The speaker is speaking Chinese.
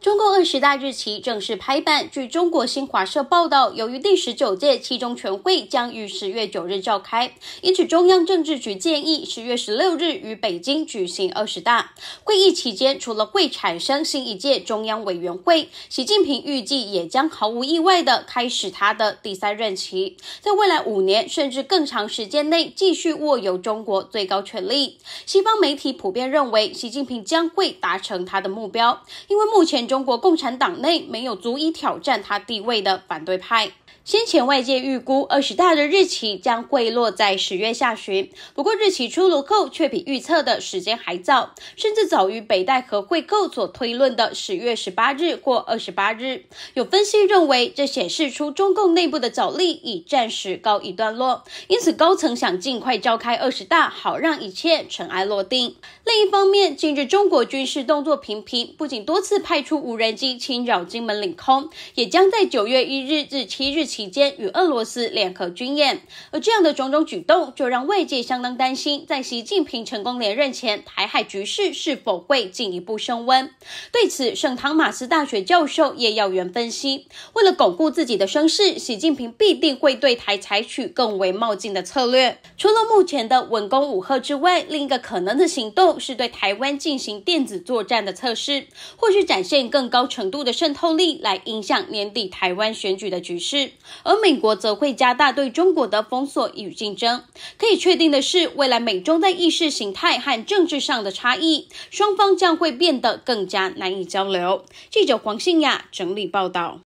中共二十大日期正式拍板。据中国新华社报道，由于第十九届七中全会将于十月九日召开，因此中央政治局建议十月十六日于北京举行二十大会议期间，除了会产生新一届中央委员会，习近平预计也将毫无意外的开始他的第三任期，在未来五年甚至更长时间内继续握有中国最高权力。西方媒体普遍认为，习近平将会达成他的目标，因为目前。中国共产党内没有足以挑战他地位的反对派。先前外界预估二十大的日期将会落在十月下旬，不过日期出炉后却比预测的时间还早，甚至早于北戴河会购所推论的十月十八日或二十八日。有分析认为，这显示出中共内部的角力已暂时告一段落，因此高层想尽快召开二十大，好让一切尘埃落定。另一方面，近日中国军事动作频频，不仅多次派出。无人机侵扰金门领空，也将在九月一日至七日期间与俄罗斯联合军演。而这样的种种举动，就让外界相当担心，在习近平成功连任前，台海局势是否会进一步升温。对此，圣唐马斯大学教授叶耀元分析，为了巩固自己的声势，习近平必定会对台采取更为冒进的策略。除了目前的稳攻五赫之外，另一个可能的行动是对台湾进行电子作战的测试，或许展现。更高程度的渗透力来影响年底台湾选举的局势，而美国则会加大对中国的封锁与竞争。可以确定的是，未来美中在意识形态和政治上的差异，双方将会变得更加难以交流。记者黄信雅整理报道。